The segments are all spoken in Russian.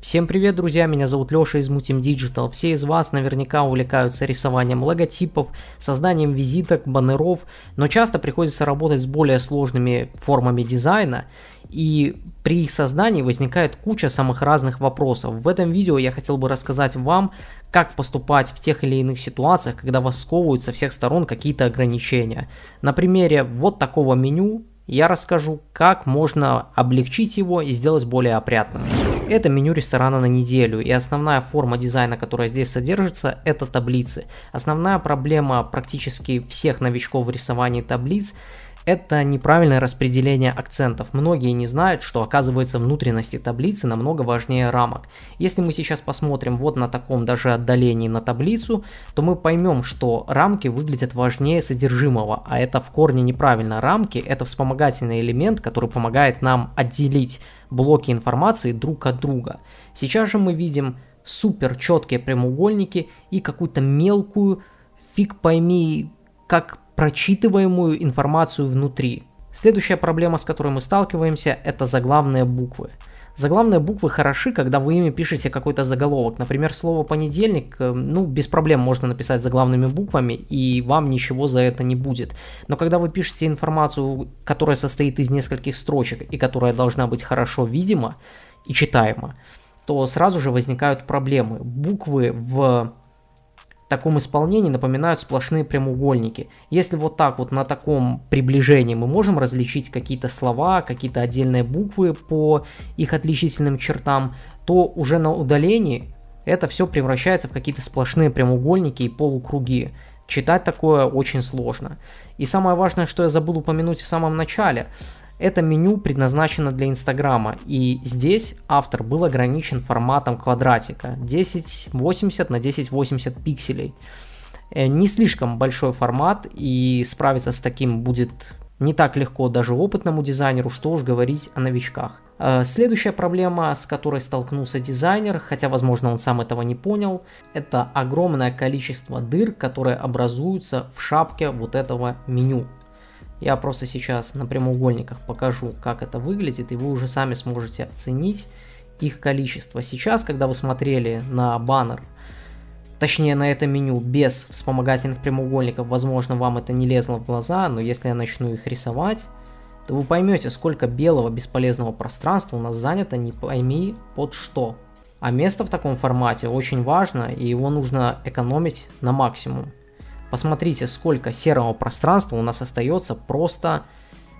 Всем привет, друзья, меня зовут Леша из Mutim Digital. Все из вас наверняка увлекаются рисованием логотипов, созданием визиток, баннеров, но часто приходится работать с более сложными формами дизайна, и при их создании возникает куча самых разных вопросов. В этом видео я хотел бы рассказать вам, как поступать в тех или иных ситуациях, когда вас сковывают со всех сторон какие-то ограничения. На примере вот такого меню я расскажу, как можно облегчить его и сделать более опрятным. Это меню ресторана на неделю, и основная форма дизайна, которая здесь содержится, это таблицы. Основная проблема практически всех новичков в рисовании таблиц – это неправильное распределение акцентов. Многие не знают, что оказывается внутренности таблицы намного важнее рамок. Если мы сейчас посмотрим вот на таком даже отдалении на таблицу, то мы поймем, что рамки выглядят важнее содержимого, а это в корне неправильно. Рамки это вспомогательный элемент, который помогает нам отделить блоки информации друг от друга. Сейчас же мы видим супер четкие прямоугольники и какую-то мелкую, фиг пойми, как прочитываемую информацию внутри. Следующая проблема, с которой мы сталкиваемся, это заглавные буквы. Заглавные буквы хороши, когда вы ими пишете какой-то заголовок. Например, слово «понедельник», э, ну, без проблем можно написать заглавными буквами, и вам ничего за это не будет. Но когда вы пишете информацию, которая состоит из нескольких строчек, и которая должна быть хорошо видима и читаема, то сразу же возникают проблемы. Буквы в таком исполнении напоминают сплошные прямоугольники. Если вот так вот на таком приближении мы можем различить какие-то слова, какие-то отдельные буквы по их отличительным чертам, то уже на удалении это все превращается в какие-то сплошные прямоугольники и полукруги. Читать такое очень сложно. И самое важное, что я забыл упомянуть в самом начале – это меню предназначено для Инстаграма, и здесь автор был ограничен форматом квадратика 1080 на 1080 пикселей. Э, не слишком большой формат, и справиться с таким будет не так легко даже опытному дизайнеру, что уж говорить о новичках. Э, следующая проблема, с которой столкнулся дизайнер, хотя, возможно, он сам этого не понял, это огромное количество дыр, которые образуются в шапке вот этого меню. Я просто сейчас на прямоугольниках покажу, как это выглядит, и вы уже сами сможете оценить их количество. Сейчас, когда вы смотрели на баннер, точнее на это меню без вспомогательных прямоугольников, возможно, вам это не лезло в глаза, но если я начну их рисовать, то вы поймете, сколько белого бесполезного пространства у нас занято, не пойми под что. А место в таком формате очень важно, и его нужно экономить на максимум. Посмотрите, сколько серого пространства у нас остается просто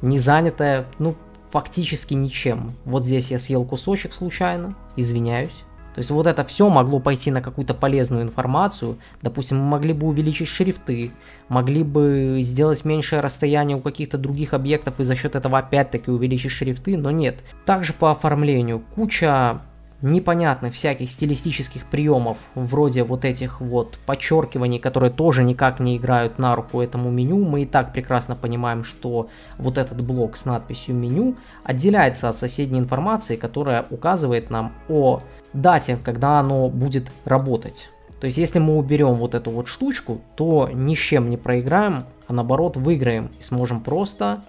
не занятое, ну, фактически ничем. Вот здесь я съел кусочек случайно, извиняюсь. То есть вот это все могло пойти на какую-то полезную информацию. Допустим, мы могли бы увеличить шрифты, могли бы сделать меньшее расстояние у каких-то других объектов и за счет этого опять-таки увеличить шрифты, но нет. Также по оформлению куча непонятных всяких стилистических приемов, вроде вот этих вот подчеркиваний, которые тоже никак не играют на руку этому меню. Мы и так прекрасно понимаем, что вот этот блок с надписью «меню» отделяется от соседней информации, которая указывает нам о дате, когда оно будет работать. То есть, если мы уберем вот эту вот штучку, то ни с чем не проиграем, а наоборот выиграем и сможем просто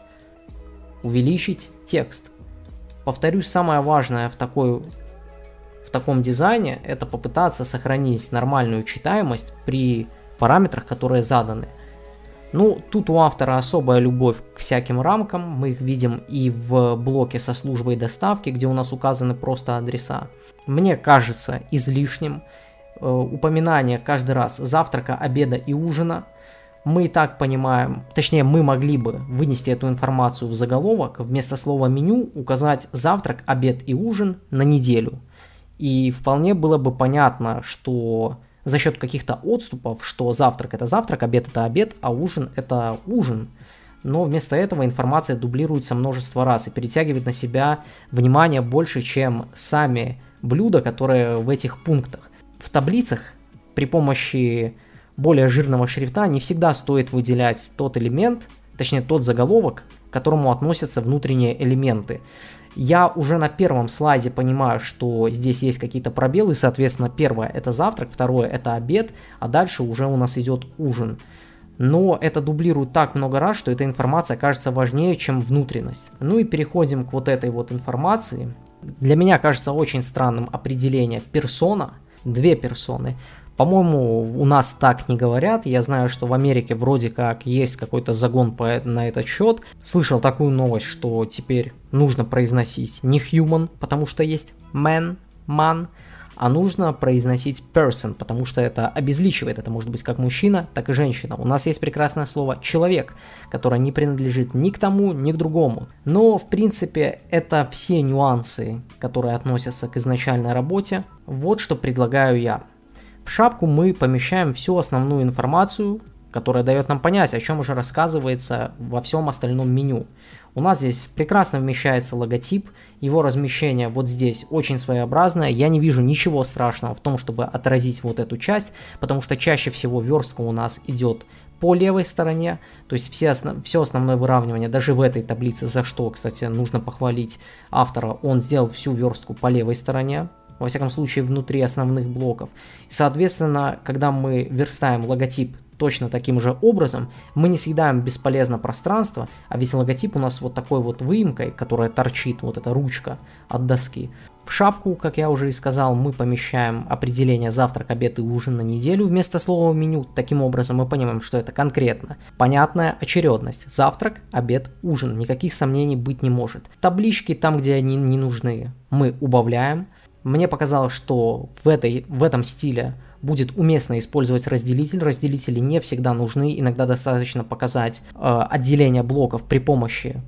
увеличить текст. Повторюсь, самое важное в такой таком дизайне, это попытаться сохранить нормальную читаемость при параметрах, которые заданы. Ну, тут у автора особая любовь к всяким рамкам, мы их видим и в блоке со службой доставки, где у нас указаны просто адреса. Мне кажется излишним э, упоминание каждый раз завтрака, обеда и ужина. Мы и так понимаем, точнее мы могли бы вынести эту информацию в заголовок, вместо слова меню указать завтрак, обед и ужин на неделю – и вполне было бы понятно, что за счет каких-то отступов, что завтрак это завтрак, обед это обед, а ужин это ужин. Но вместо этого информация дублируется множество раз и перетягивает на себя внимание больше, чем сами блюда, которые в этих пунктах. В таблицах при помощи более жирного шрифта не всегда стоит выделять тот элемент, точнее тот заголовок, к которому относятся внутренние элементы. Я уже на первом слайде понимаю, что здесь есть какие-то пробелы, соответственно, первое это завтрак, второе это обед, а дальше уже у нас идет ужин. Но это дублируют так много раз, что эта информация кажется важнее, чем внутренность. Ну и переходим к вот этой вот информации. Для меня кажется очень странным определение персона, две персоны. По-моему, у нас так не говорят. Я знаю, что в Америке вроде как есть какой-то загон по, на этот счет. Слышал такую новость, что теперь нужно произносить не human, потому что есть man, man, а нужно произносить person, потому что это обезличивает. Это может быть как мужчина, так и женщина. У нас есть прекрасное слово человек, которое не принадлежит ни к тому, ни к другому. Но, в принципе, это все нюансы, которые относятся к изначальной работе. Вот что предлагаю я. В шапку мы помещаем всю основную информацию, которая дает нам понять, о чем уже рассказывается во всем остальном меню. У нас здесь прекрасно вмещается логотип, его размещение вот здесь очень своеобразное, я не вижу ничего страшного в том, чтобы отразить вот эту часть, потому что чаще всего верстка у нас идет по левой стороне, то есть все, основ, все основное выравнивание, даже в этой таблице, за что, кстати, нужно похвалить автора, он сделал всю верстку по левой стороне, во всяком случае внутри основных блоков. И, соответственно, когда мы верстаем логотип точно таким же образом, мы не съедаем бесполезно пространство, а весь логотип у нас вот такой вот выемкой, которая торчит, вот эта ручка от доски. В шапку, как я уже и сказал, мы помещаем определение завтрак, обед и ужин на неделю вместо слова меню. Таким образом мы понимаем, что это конкретно. Понятная очередность. Завтрак, обед, ужин. Никаких сомнений быть не может. Таблички там, где они не нужны, мы убавляем. Мне показалось, что в, этой, в этом стиле будет уместно использовать разделитель. Разделители не всегда нужны, иногда достаточно показать э, отделение блоков при помощи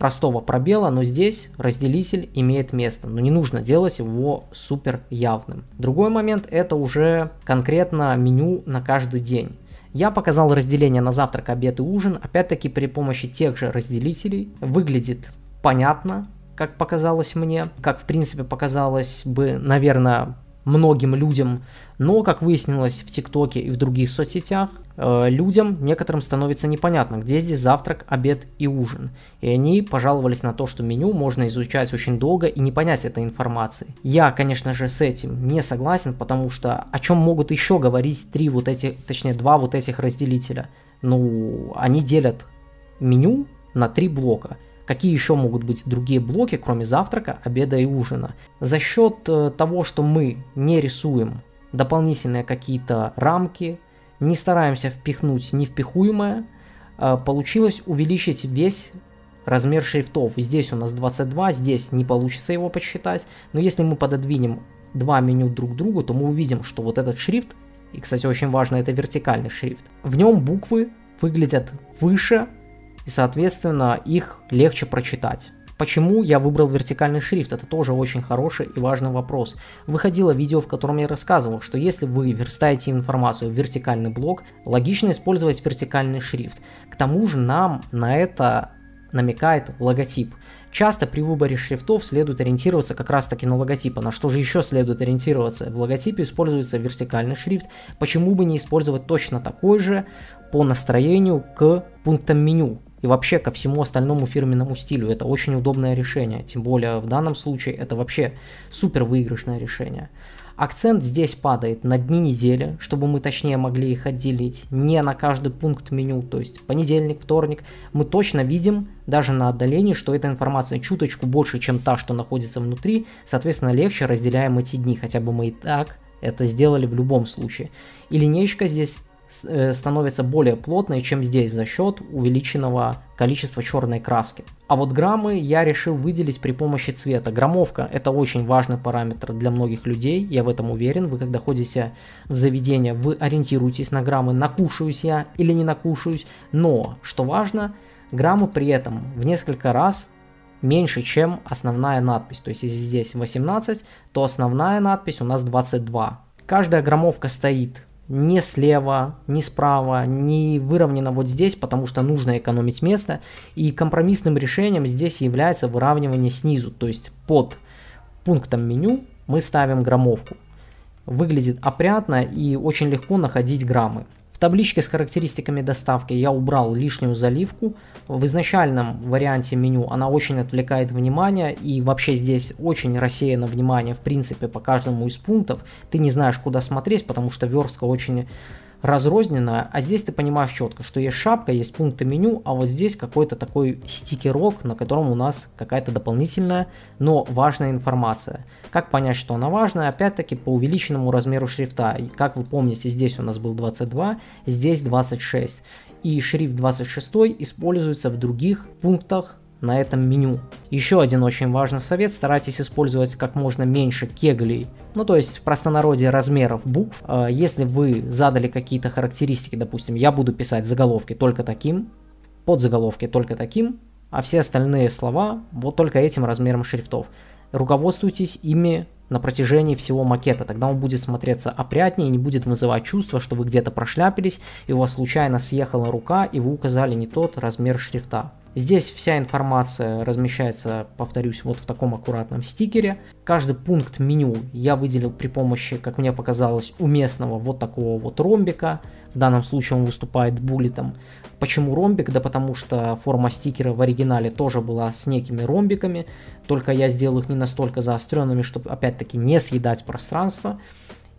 простого пробела, но здесь разделитель имеет место, но не нужно делать его супер явным. Другой момент это уже конкретно меню на каждый день. Я показал разделение на завтрак, обед и ужин, опять-таки при помощи тех же разделителей. Выглядит понятно, как показалось мне, как в принципе показалось бы, наверное, многим людям, но, как выяснилось в ТикТоке и в других соцсетях, э, людям некоторым становится непонятно, где здесь завтрак, обед и ужин. И они пожаловались на то, что меню можно изучать очень долго и не понять этой информации. Я, конечно же, с этим не согласен, потому что о чем могут еще говорить три вот этих, точнее два вот этих разделителя? Ну, они делят меню на три блока. Какие еще могут быть другие блоки, кроме завтрака, обеда и ужина? За счет э, того, что мы не рисуем дополнительные какие-то рамки, не стараемся впихнуть невпихуемое, э, получилось увеличить весь размер шрифтов. Здесь у нас 22, здесь не получится его подсчитать, но если мы пододвинем два меню друг к другу, то мы увидим, что вот этот шрифт, и, кстати, очень важно, это вертикальный шрифт, в нем буквы выглядят выше и, соответственно, их легче прочитать. Почему я выбрал вертикальный шрифт? Это тоже очень хороший и важный вопрос. Выходило видео, в котором я рассказывал, что если вы верстаете информацию в вертикальный блок, логично использовать вертикальный шрифт. К тому же нам на это намекает логотип. Часто при выборе шрифтов следует ориентироваться как раз таки на логотипы. А на что же еще следует ориентироваться? В логотипе используется вертикальный шрифт. Почему бы не использовать точно такой же по настроению к пунктам меню? и вообще ко всему остальному фирменному стилю. Это очень удобное решение, тем более в данном случае это вообще супер выигрышное решение. Акцент здесь падает на дни недели, чтобы мы точнее могли их отделить, не на каждый пункт меню, то есть понедельник, вторник. Мы точно видим, даже на отдалении, что эта информация чуточку больше, чем та, что находится внутри, соответственно легче разделяем эти дни, хотя бы мы и так это сделали в любом случае. И линейка здесь Э, становится более плотной, чем здесь, за счет увеличенного количества черной краски. А вот граммы я решил выделить при помощи цвета. Граммовка – это очень важный параметр для многих людей, я в этом уверен. Вы когда ходите в заведение, вы ориентируетесь на граммы, накушаюсь я или не накушаюсь. Но, что важно, граммы при этом в несколько раз меньше, чем основная надпись. То есть, если здесь 18, то основная надпись у нас 22. Каждая граммовка стоит ни слева, ни справа, не выровнено вот здесь, потому что нужно экономить место. И компромиссным решением здесь является выравнивание снизу, то есть под пунктом меню мы ставим граммовку. Выглядит опрятно и очень легко находить граммы. В табличке с характеристиками доставки я убрал лишнюю заливку. В изначальном варианте меню она очень отвлекает внимание и вообще здесь очень рассеяно внимание в принципе по каждому из пунктов. Ты не знаешь куда смотреть, потому что верстка очень разрозненно, а здесь ты понимаешь четко, что есть шапка, есть пункты меню, а вот здесь какой-то такой стикерок, на котором у нас какая-то дополнительная, но важная информация. Как понять, что она важная? Опять-таки по увеличенному размеру шрифта. Как вы помните, здесь у нас был 22, здесь 26. И шрифт 26 используется в других пунктах на этом меню. Еще один очень важный совет, старайтесь использовать как можно меньше кеглей, ну то есть в простонародье размеров букв. А, если вы задали какие-то характеристики, допустим, я буду писать заголовки только таким, подзаголовки только таким, а все остальные слова вот только этим размером шрифтов. Руководствуйтесь ими на протяжении всего макета. Тогда он будет смотреться опрятнее, не будет вызывать чувство, что вы где-то прошляпились, и у вас случайно съехала рука, и вы указали не тот размер шрифта. Здесь вся информация размещается, повторюсь, вот в таком аккуратном стикере. Каждый пункт меню я выделил при помощи, как мне показалось, уместного вот такого вот ромбика. В данном случае он выступает буллетом. Почему ромбик? Да потому что форма стикера в оригинале тоже была с некими ромбиками, только я сделал их не настолько заостренными, чтобы опять-таки не съедать пространство.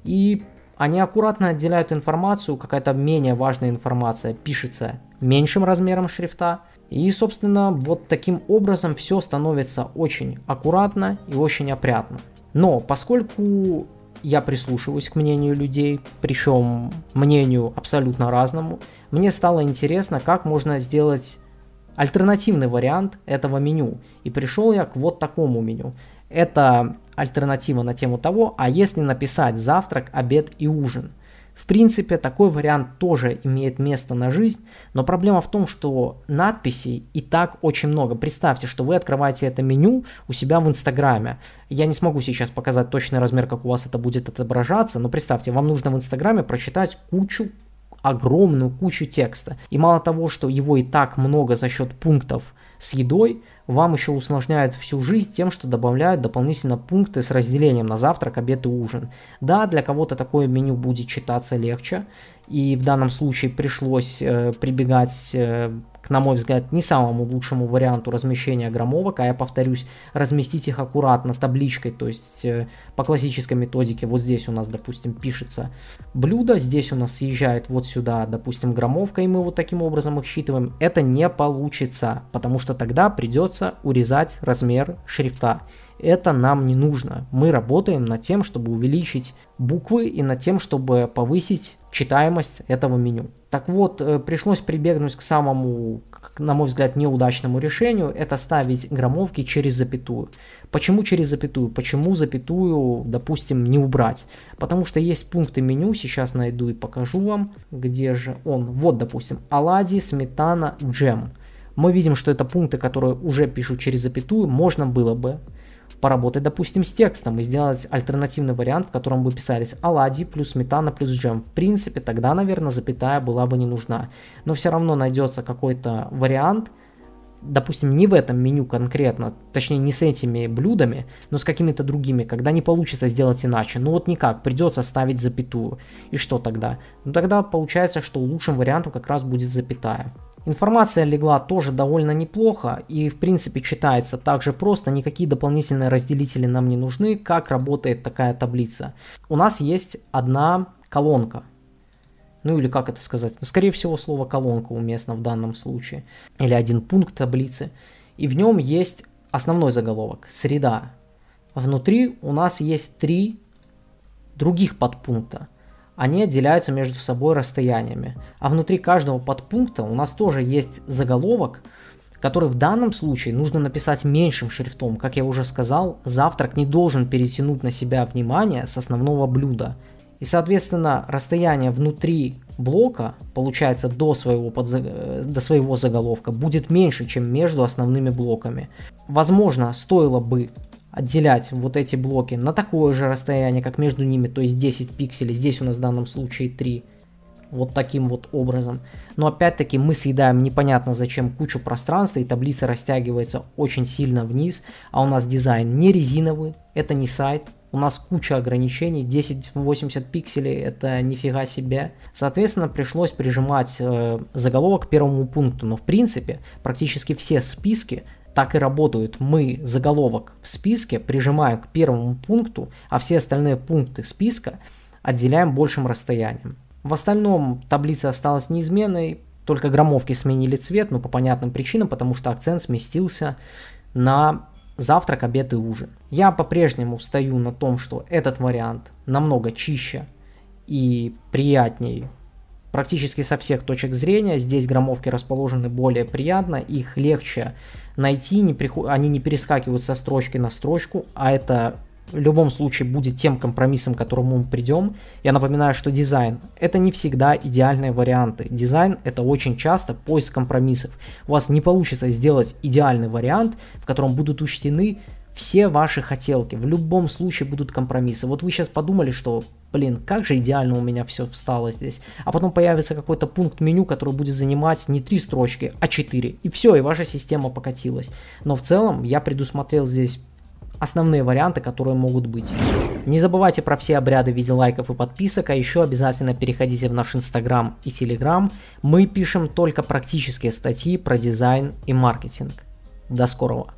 И они аккуратно отделяют информацию, какая-то менее важная информация пишется меньшим размером шрифта, и, собственно, вот таким образом все становится очень аккуратно и очень опрятно. Но поскольку я прислушиваюсь к мнению людей, причем мнению абсолютно разному, мне стало интересно, как можно сделать альтернативный вариант этого меню. И пришел я к вот такому меню. Это альтернатива на тему того, а если написать завтрак, обед и ужин – в принципе, такой вариант тоже имеет место на жизнь, но проблема в том, что надписей и так очень много. Представьте, что вы открываете это меню у себя в Инстаграме. Я не смогу сейчас показать точный размер, как у вас это будет отображаться, но представьте, вам нужно в Инстаграме прочитать кучу огромную кучу текста. И мало того, что его и так много за счет пунктов с едой, вам еще усложняют всю жизнь тем, что добавляют дополнительно пункты с разделением на завтрак, обед и ужин. Да, для кого-то такое меню будет читаться легче, и в данном случае пришлось э, прибегать э, к, на мой взгляд, не самому лучшему варианту размещения громовок, а я повторюсь, разместить их аккуратно табличкой, то есть э, по классической методике, вот здесь у нас, допустим, пишется блюдо, здесь у нас съезжает вот сюда, допустим, громовка, и мы вот таким образом их считываем, это не получится, потому что тогда придется придется урезать размер шрифта. Это нам не нужно. Мы работаем над тем, чтобы увеличить буквы и над тем, чтобы повысить читаемость этого меню. Так вот, э, пришлось прибегнуть к самому, на мой взгляд, неудачному решению, это ставить громовки через запятую. Почему через запятую? Почему запятую, допустим, не убрать? Потому что есть пункты меню, сейчас найду и покажу вам, где же он. Вот, допустим, оладьи, сметана, джем – мы видим, что это пункты, которые уже пишут через запятую, можно было бы поработать, допустим, с текстом и сделать альтернативный вариант, в котором бы писались оладьи плюс сметана плюс джем. В принципе, тогда, наверное, запятая была бы не нужна. Но все равно найдется какой-то вариант, допустим, не в этом меню конкретно, точнее, не с этими блюдами, но с какими-то другими, когда не получится сделать иначе. Ну вот никак, придется ставить запятую. И что тогда? Ну тогда получается, что лучшим вариантом как раз будет запятая. Информация легла тоже довольно неплохо и в принципе читается также просто, никакие дополнительные разделители нам не нужны, как работает такая таблица. У нас есть одна колонка, ну или как это сказать, ну, скорее всего слово колонка уместно в данном случае, или один пункт таблицы, и в нем есть основной заголовок, среда. Внутри у нас есть три других подпункта они отделяются между собой расстояниями. А внутри каждого подпункта у нас тоже есть заголовок, который в данном случае нужно написать меньшим шрифтом. Как я уже сказал, завтрак не должен перетянуть на себя внимание с основного блюда. И, соответственно, расстояние внутри блока, получается, до своего, подзаг... Э, до своего заголовка будет меньше, чем между основными блоками. Возможно, стоило бы отделять вот эти блоки на такое же расстояние, как между ними, то есть 10 пикселей, здесь у нас в данном случае 3. Вот таким вот образом. Но опять-таки мы съедаем непонятно зачем кучу пространства, и таблица растягивается очень сильно вниз, а у нас дизайн не резиновый, это не сайт, у нас куча ограничений, 1080 пикселей это нифига себе. Соответственно, пришлось прижимать э, заголовок к первому пункту, но в принципе практически все списки так и работают. Мы заголовок в списке прижимаем к первому пункту, а все остальные пункты списка отделяем большим расстоянием. В остальном таблица осталась неизменной, только громовки сменили цвет, но по понятным причинам, потому что акцент сместился на завтрак, обед и ужин. Я по-прежнему стою на том, что этот вариант намного чище и приятнее практически со всех точек зрения. Здесь громовки расположены более приятно, их легче найти, не приход... они не перескакивают со строчки на строчку, а это в любом случае будет тем компромиссом, к которому мы придем. Я напоминаю, что дизайн – это не всегда идеальные варианты. Дизайн – это очень часто поиск компромиссов. У вас не получится сделать идеальный вариант, в котором будут учтены все ваши хотелки. В любом случае будут компромиссы. Вот вы сейчас подумали, что, блин, как же идеально у меня все встало здесь. А потом появится какой-то пункт меню, который будет занимать не три строчки, а четыре. И все, и ваша система покатилась. Но в целом я предусмотрел здесь основные варианты, которые могут быть. Не забывайте про все обряды в виде лайков и подписок, а еще обязательно переходите в наш инстаграм и телеграм. Мы пишем только практические статьи про дизайн и маркетинг. До скорого!